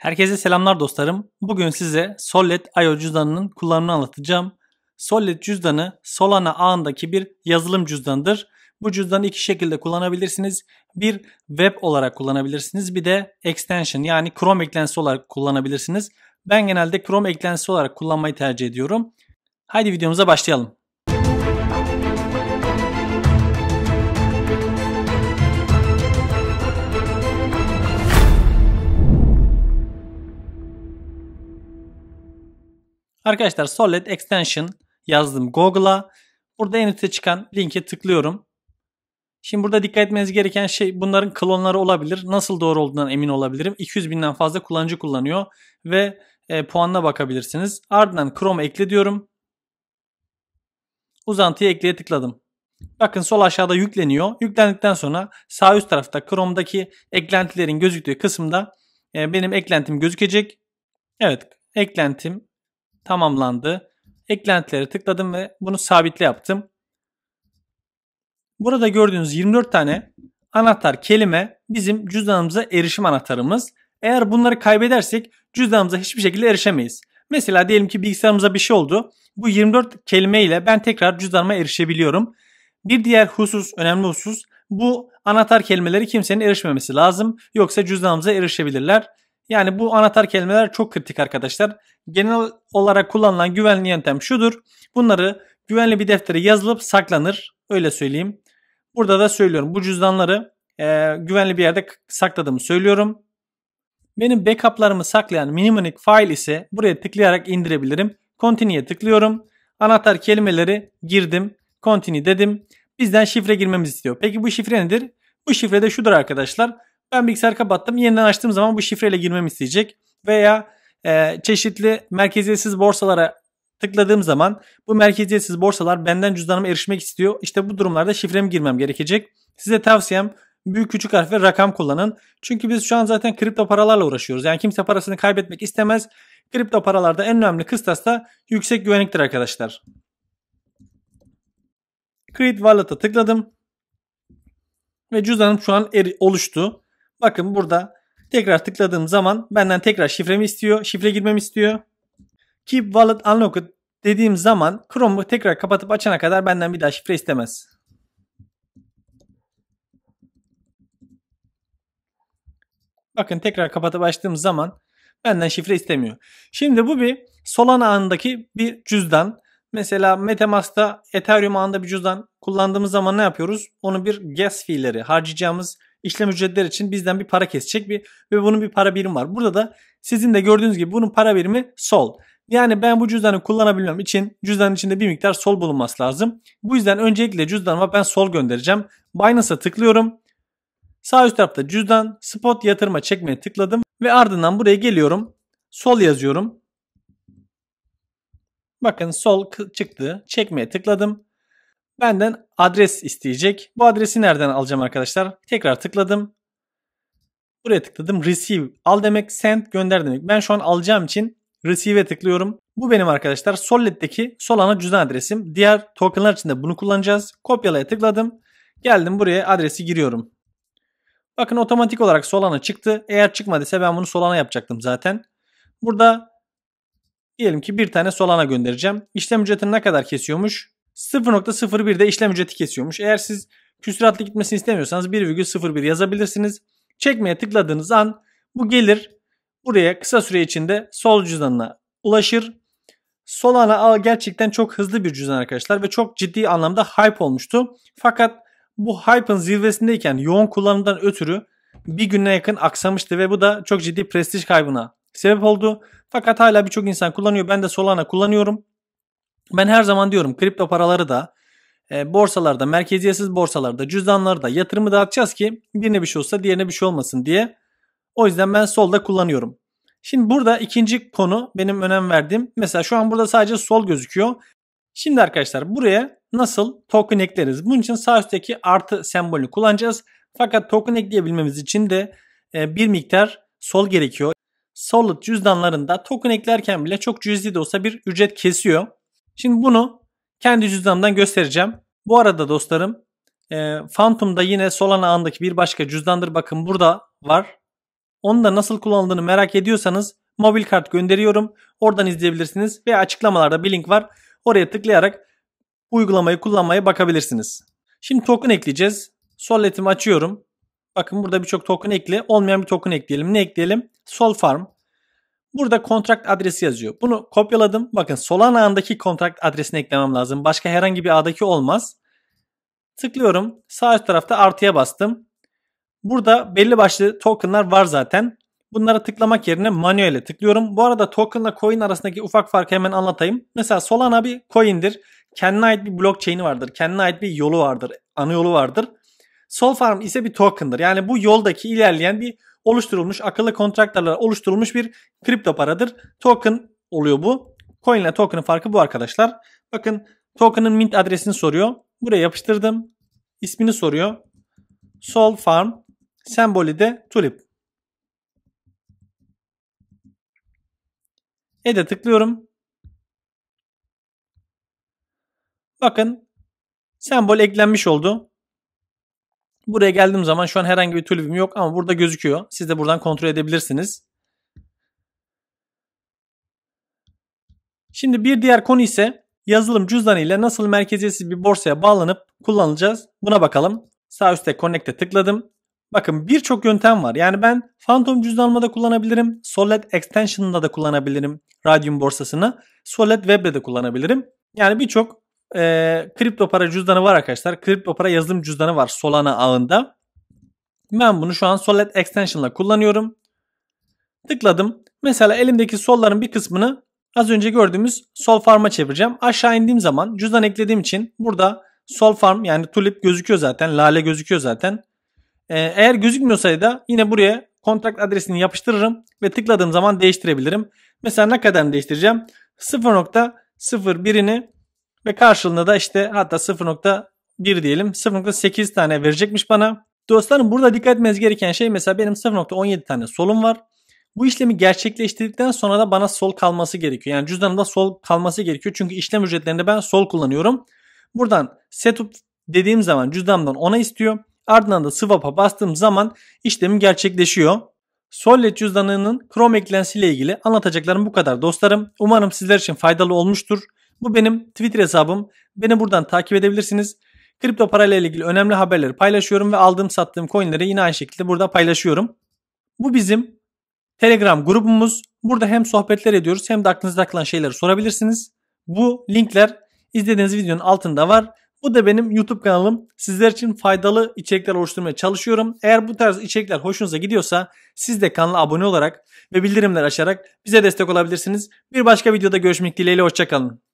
Herkese selamlar dostlarım. Bugün size Solid IO cüzdanının kullanımını anlatacağım. Solid cüzdanı Solana ağındaki bir yazılım cüzdanıdır. Bu cüzdanı iki şekilde kullanabilirsiniz. Bir web olarak kullanabilirsiniz. Bir de extension yani Chrome eklentisi olarak kullanabilirsiniz. Ben genelde Chrome eklentisi olarak kullanmayı tercih ediyorum. Haydi videomuza başlayalım. Arkadaşlar Solid Extension yazdım Google'a. Burada en üstte çıkan linke tıklıyorum. Şimdi burada dikkat etmeniz gereken şey bunların klonları olabilir. Nasıl doğru olduğundan emin olabilirim. 200 binden fazla kullanıcı kullanıyor ve e, puanına bakabilirsiniz. Ardından Chrome ekle diyorum. Uzantıya ekleye tıkladım. Bakın sol aşağıda yükleniyor. Yüklendikten sonra sağ üst tarafta Chrome'daki eklentilerin gözüktüğü kısımda e, benim eklentim gözükecek. Evet eklentim tamamlandı. Eklentilere tıkladım ve bunu sabitle yaptım. Burada gördüğünüz 24 tane anahtar kelime bizim cüzdanımıza erişim anahtarımız. Eğer bunları kaybedersek cüzdanımıza hiçbir şekilde erişemeyiz. Mesela diyelim ki bilgisayarımıza bir şey oldu. Bu 24 kelime ile ben tekrar cüzdanıma erişebiliyorum. Bir diğer husus, önemli husus bu anahtar kelimeleri kimsenin erişmemesi lazım. Yoksa cüzdanımıza erişebilirler. Yani bu anahtar kelimeler çok kritik arkadaşlar. Genel olarak kullanılan güvenli yöntem şudur. Bunları güvenli bir deftere yazılıp saklanır. Öyle söyleyeyim. Burada da söylüyorum. Bu cüzdanları e, güvenli bir yerde sakladığımı söylüyorum. Benim backuplarımı saklayan Minimonic file ise buraya tıklayarak indirebilirim. Continue'ye tıklıyorum. Anahtar kelimeleri girdim. Continue dedim. Bizden şifre girmemiz istiyor. Peki bu şifre nedir? Bu şifre de şudur arkadaşlar. Ben bilgisayarı kapattım. Yeniden açtığım zaman bu şifreyle girmem isteyecek. Veya e, çeşitli merkeziyetsiz borsalara tıkladığım zaman bu merkeziyetsiz borsalar benden cüzdanıma erişmek istiyor. İşte bu durumlarda şifremi girmem gerekecek. Size tavsiyem büyük küçük harf ve rakam kullanın. Çünkü biz şu an zaten kripto paralarla uğraşıyoruz. Yani kimse parasını kaybetmek istemez. Kripto paralarda en önemli kıstas da yüksek güvenliktir arkadaşlar. Create Wallet'a tıkladım. Ve cüzdanım şu an oluştu. Bakın burada tekrar tıkladığım zaman benden tekrar şifremi istiyor. Şifre girmemi istiyor. Keep Wallet Unlocked dediğim zaman Chrome'u tekrar kapatıp açana kadar benden bir daha şifre istemez. Bakın tekrar kapatıp açtığım zaman benden şifre istemiyor. Şimdi bu bir Solana ağındaki bir cüzdan. Mesela Metamask'ta Ethereum ağında bir cüzdan kullandığımız zaman ne yapıyoruz? Onu bir gas fee'leri harcayacağımız işlem ücretleri için bizden bir para kesecek bir ve bunun bir para birimi var. Burada da sizin de gördüğünüz gibi bunun para birimi sol. Yani ben bu cüzdanı kullanabilmem için cüzdanın içinde bir miktar sol bulunması lazım. Bu yüzden öncelikle cüzdanıma ben sol göndereceğim. Binance'a tıklıyorum. Sağ üst tarafta cüzdan, spot yatırma çekmeye tıkladım ve ardından buraya geliyorum. Sol yazıyorum. Bakın sol çıktı. Çekmeye tıkladım benden adres isteyecek. Bu adresi nereden alacağım arkadaşlar? Tekrar tıkladım. Buraya tıkladım. Receive al demek, send gönder demek. Ben şu an alacağım için receive'e tıklıyorum. Bu benim arkadaşlar Solid'deki Solana cüzdan adresim. Diğer tokenlar için de bunu kullanacağız. Kopyalaya tıkladım. Geldim buraya adresi giriyorum. Bakın otomatik olarak Solana çıktı. Eğer çıkmadıysa ben bunu Solana yapacaktım zaten. Burada diyelim ki bir tane Solana göndereceğim. İşlem ücretini ne kadar kesiyormuş? 0.01'de işlem ücreti kesiyormuş. Eğer siz küsuratlı gitmesini istemiyorsanız 1.01 yazabilirsiniz. Çekmeye tıkladığınız an bu gelir buraya kısa süre içinde sol cüzdanına ulaşır. Solana al gerçekten çok hızlı bir cüzdan arkadaşlar ve çok ciddi anlamda hype olmuştu. Fakat bu hype'ın zirvesindeyken yoğun kullanımdan ötürü bir güne yakın aksamıştı ve bu da çok ciddi prestij kaybına sebep oldu. Fakat hala birçok insan kullanıyor. Ben de Solana kullanıyorum. Ben her zaman diyorum kripto paraları da e, borsalarda, merkeziyetsiz borsalarda, cüzdanlarda yatırımı dağıtacağız ki birine bir şey olsa diğerine bir şey olmasın diye. O yüzden ben solda kullanıyorum. Şimdi burada ikinci konu benim önem verdiğim. Mesela şu an burada sadece sol gözüküyor. Şimdi arkadaşlar buraya nasıl token ekleriz? Bunun için sağ üstteki artı sembolünü kullanacağız. Fakat token ekleyebilmemiz için de e, bir miktar sol gerekiyor. Solid cüzdanlarında token eklerken bile çok cüzdi de olsa bir ücret kesiyor. Şimdi bunu kendi cüzdanımdan göstereceğim. Bu arada dostlarım e, Phantom'da yine Solana andaki bir başka cüzdandır. Bakın burada var. Onu da nasıl kullandığını merak ediyorsanız mobil kart gönderiyorum. Oradan izleyebilirsiniz ve açıklamalarda bir link var. Oraya tıklayarak uygulamayı kullanmaya bakabilirsiniz. Şimdi token ekleyeceğiz. Sollet'imi açıyorum. Bakın burada birçok token ekli. Olmayan bir token ekleyelim. Ne ekleyelim? Solfarm. Burada contract adresi yazıyor. Bunu kopyaladım. Bakın Solana ağındaki contract adresini eklemem lazım. Başka herhangi bir ağdaki olmaz. Tıklıyorum. Sağ üst tarafta artıya bastım. Burada belli başlı tokenlar var zaten. Bunlara tıklamak yerine manuele tıklıyorum. Bu arada tokenla coin arasındaki ufak farkı hemen anlatayım. Mesela Solana bir coin'dir. Kendine ait bir blockchain'i vardır. Kendine ait bir yolu vardır. Ana yolu vardır. Solfarm ise bir token'dır. Yani bu yoldaki ilerleyen bir oluşturulmuş akıllı kontratlarla oluşturulmuş bir kripto paradır. Token oluyor bu. Coin ile token'ın farkı bu arkadaşlar. Bakın token'ın mint adresini soruyor. Buraya yapıştırdım. İsmini soruyor. Sol Farm. Sembolü de Tulip. Ede tıklıyorum. Bakın sembol eklenmiş oldu. Buraya geldiğim zaman şu an herhangi bir tulipim yok ama burada gözüküyor. Siz de buradan kontrol edebilirsiniz. Şimdi bir diğer konu ise yazılım cüzdanı ile nasıl merkeziyetsiz bir borsaya bağlanıp kullanılacağız. Buna bakalım. Sağ üstte Connect'e tıkladım. Bakın birçok yöntem var. Yani ben Phantom cüzdanımı da kullanabilirim. Solid Extension'da da kullanabilirim. Radium borsasını. Solid Web'de de kullanabilirim. Yani birçok e, kripto para cüzdanı var arkadaşlar. Kripto para yazılım cüzdanı var Solana ağında. Ben bunu şu an Solid Extension ile kullanıyorum. Tıkladım. Mesela elimdeki solların bir kısmını az önce gördüğümüz sol farm'a çevireceğim. Aşağı indiğim zaman cüzdan eklediğim için burada sol farm yani tulip gözüküyor zaten. Lale gözüküyor zaten. Ee, eğer gözükmüyorsa da yine buraya kontrat adresini yapıştırırım ve tıkladığım zaman değiştirebilirim. Mesela ne kadar değiştireceğim? 0.01'ini ve karşılığında da işte hatta 0.1 diyelim 0.8 tane verecekmiş bana. Dostlarım burada dikkat etmeniz gereken şey mesela benim 0.17 tane solum var. Bu işlemi gerçekleştirdikten sonra da bana sol kalması gerekiyor. Yani cüzdanımda sol kalması gerekiyor. Çünkü işlem ücretlerinde ben sol kullanıyorum. Buradan setup dediğim zaman cüzdanımdan ona istiyor. Ardından da swap'a bastığım zaman işlemim gerçekleşiyor. Sollet cüzdanının Chrome eklentisiyle ilgili anlatacaklarım bu kadar dostlarım. Umarım sizler için faydalı olmuştur. Bu benim Twitter hesabım. Beni buradan takip edebilirsiniz. Kripto parayla ilgili önemli haberleri paylaşıyorum ve aldığım sattığım coinleri yine aynı şekilde burada paylaşıyorum. Bu bizim Telegram grubumuz. Burada hem sohbetler ediyoruz hem de aklınızda kalan şeyleri sorabilirsiniz. Bu linkler izlediğiniz videonun altında var. Bu da benim YouTube kanalım. Sizler için faydalı içerikler oluşturmaya çalışıyorum. Eğer bu tarz içerikler hoşunuza gidiyorsa siz de kanala abone olarak ve bildirimler açarak bize destek olabilirsiniz. Bir başka videoda görüşmek dileğiyle hoşçakalın.